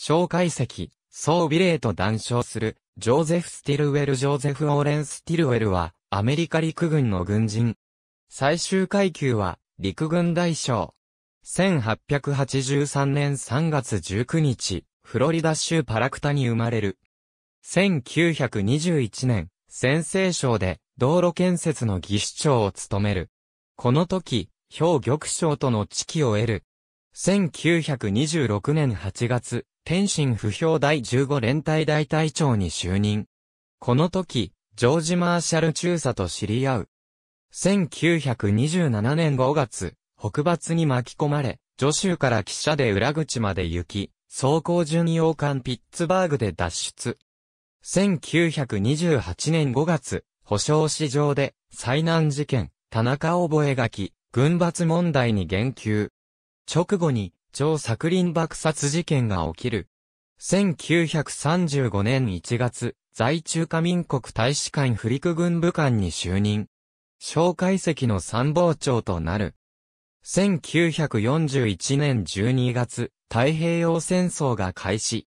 小解析、総美霊と談笑する、ジョーゼフ・スティルウェル・ジョーゼフ・オーレン・スティルウェルは、アメリカ陸軍の軍人。最終階級は、陸軍大将。1883年3月19日、フロリダ州パラクタに生まれる。1921年、先制省で道路建設の技師長を務める。この時、氷玉省との地期を得る1926年8月、天津不評第15連隊大隊長に就任。この時、ジョージ・マーシャル中佐と知り合う。1927年5月、北伐に巻き込まれ、助州から汽車で裏口まで行き、走行巡洋艦ピッツバーグで脱出。1928年5月、保証市場で、災難事件、田中覚書、軍閥問題に言及。直後に、超作林爆殺事件が起きる。1935年1月、在中華民国大使館不陸軍部官に就任。小介石の参謀長となる。1941年12月、太平洋戦争が開始。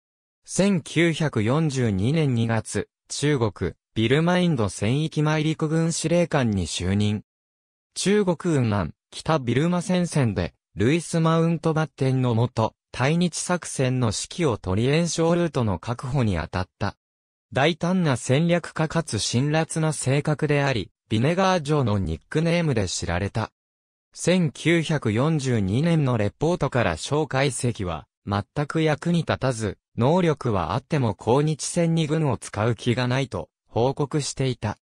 1942年2月、中国、ビルマインド戦域前陸軍司令官に就任。中国雲南、北ビルマ戦線で、ルイス・マウントバッテンのもと、対日作戦の指揮を取り延焼ルートの確保に当たった。大胆な戦略家かつ辛辣な性格であり、ビネガー城のニックネームで知られた。1942年のレポートから紹介席は、全く役に立たず、能力はあっても抗日戦に軍を使う気がないと報告していた。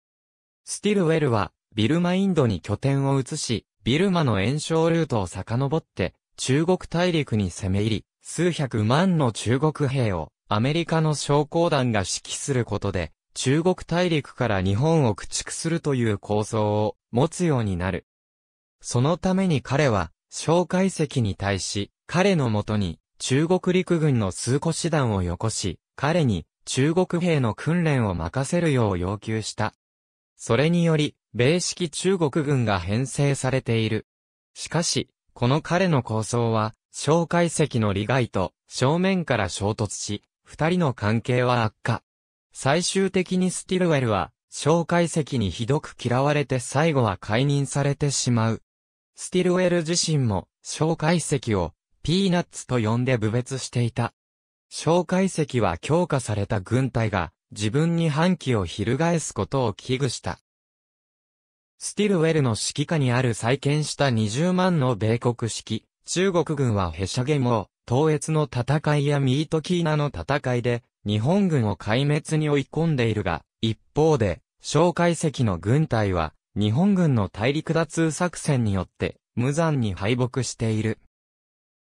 スティルウェルは、ビルマインドに拠点を移し、ビルマの炎症ルートを遡って、中国大陸に攻め入り、数百万の中国兵をアメリカの将校団が指揮することで、中国大陸から日本を駆逐するという構想を持つようになる。そのために彼は、蒋介石に対し、彼のもとに中国陸軍の数個師団をよこし、彼に中国兵の訓練を任せるよう要求した。それにより、米式中国軍が編成されている。しかし、この彼の構想は、小介石の利害と正面から衝突し、二人の関係は悪化。最終的にスティルウェルは、小介石にひどく嫌われて最後は解任されてしまう。スティルウェル自身も、小介石を、ピーナッツと呼んで侮蔑していた。小介石は強化された軍隊が、自分に反旗を翻すことを危惧した。スティルウェルの指揮下にある再建した20万の米国式、中国軍はヘシャゲモ東越の戦いやミートキーナの戦いで、日本軍を壊滅に追い込んでいるが、一方で、小介石の軍隊は、日本軍の大陸脱作戦によって、無残に敗北している。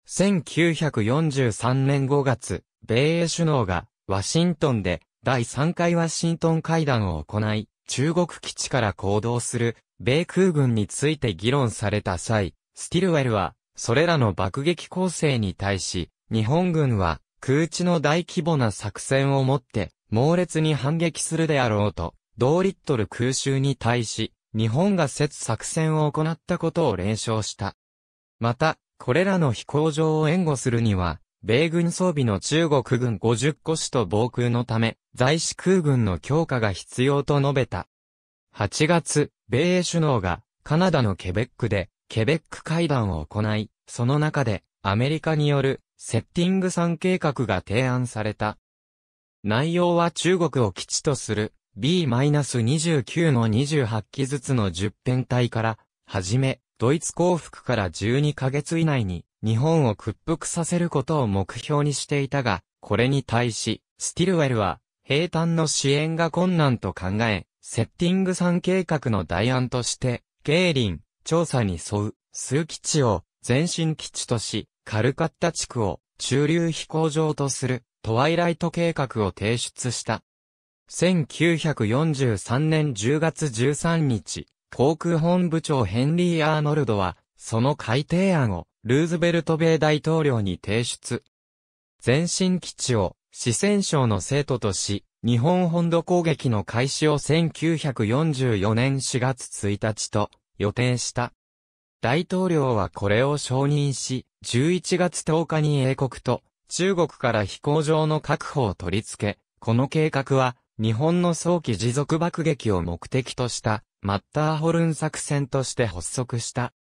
1943年5月、米英首脳が、ワシントンで、第3回ワシントン会談を行い、中国基地から行動する米空軍について議論された際、スティルウェルは、それらの爆撃構成に対し、日本軍は空地の大規模な作戦をもって、猛烈に反撃するであろうと、同リットル空襲に対し、日本が接作戦を行ったことを連勝した。また、これらの飛行場を援護するには、米軍装備の中国軍50個師と防空のため、在市空軍の強化が必要と述べた。8月、米英首脳がカナダのケベックで、ケベック会談を行い、その中で、アメリカによる、セッティング3計画が提案された。内容は中国を基地とする B-29 の28機ずつの10編隊から、はじめ、ドイツ降伏から12ヶ月以内に、日本を屈服させることを目標にしていたが、これに対し、スティルウェルは、平坦の支援が困難と考え、セッティング3計画の代案として、ゲーリン、調査に沿う、数基地を、前進基地とし、カルカッタ地区を、中流飛行場とする、トワイライト計画を提出した。1943年10月13日、航空本部長ヘンリー・アーノルドは、その改定案をルーズベルト米大統領に提出。前進基地を四川省の生徒とし、日本本土攻撃の開始を1944年4月1日と予定した。大統領はこれを承認し、11月10日に英国と中国から飛行場の確保を取り付け、この計画は日本の早期持続爆撃を目的としたマッターホルン作戦として発足した。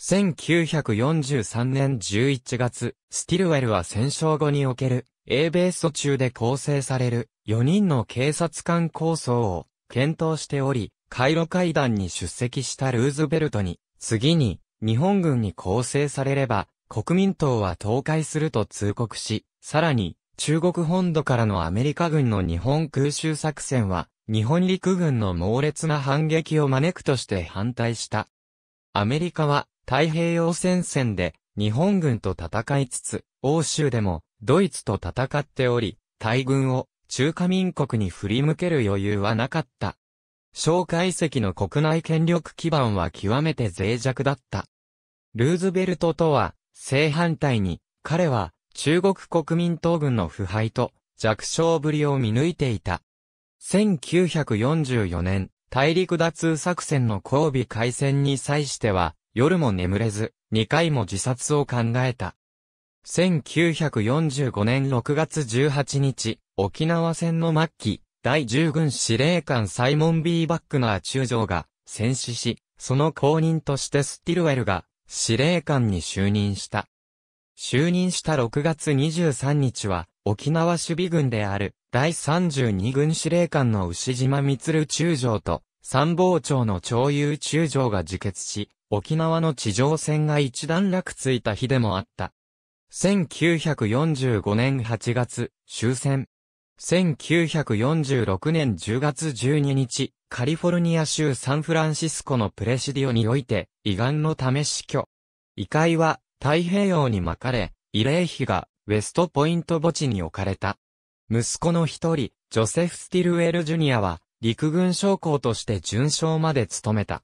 1943年11月、スティルウェルは戦勝後における、英米訴中で構成される4人の警察官構想を検討しており、回路会談に出席したルーズベルトに、次に日本軍に構成されれば、国民党は倒壊すると通告し、さらに、中国本土からのアメリカ軍の日本空襲作戦は、日本陸軍の猛烈な反撃を招くとして反対した。アメリカは、太平洋戦線で日本軍と戦いつつ、欧州でもドイツと戦っており、大軍を中華民国に振り向ける余裕はなかった。蒋介石の国内権力基盤は極めて脆弱だった。ルーズベルトとは正反対に、彼は中国国民党軍の腐敗と弱小ぶりを見抜いていた。1944年、大陸脱作戦の交尾開戦に際しては、夜も眠れず、2回も自殺を考えた。1945年6月18日、沖縄戦の末期、第10軍司令官サイモン・ B・ バックナー中将が戦死し、その後任としてスティルウェルが司令官に就任した。就任した6月23日は、沖縄守備軍である第32軍司令官の牛島光中将と参謀長の長友中将が自決し、沖縄の地上戦が一段落ついた日でもあった。1945年8月、終戦。1946年10月12日、カリフォルニア州サンフランシスコのプレシディオにおいて、胃がんのため死去。遺骸は太平洋に巻かれ、慰霊碑がウェストポイント墓地に置かれた。息子の一人、ジョセフ・スティルウェル・ジュニアは、陸軍将校として巡将まで務めた。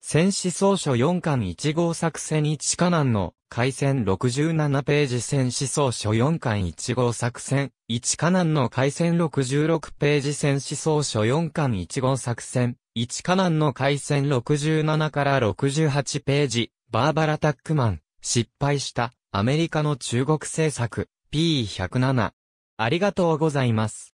戦士総書4巻1号作戦1カナンの回戦67ページ戦士総書4巻1号作戦1カナンの回戦66ページ戦士総書4巻1号作戦1カナンの回戦67から68ページバーバラ・タックマン失敗したアメリカの中国政策 P107 ありがとうございます。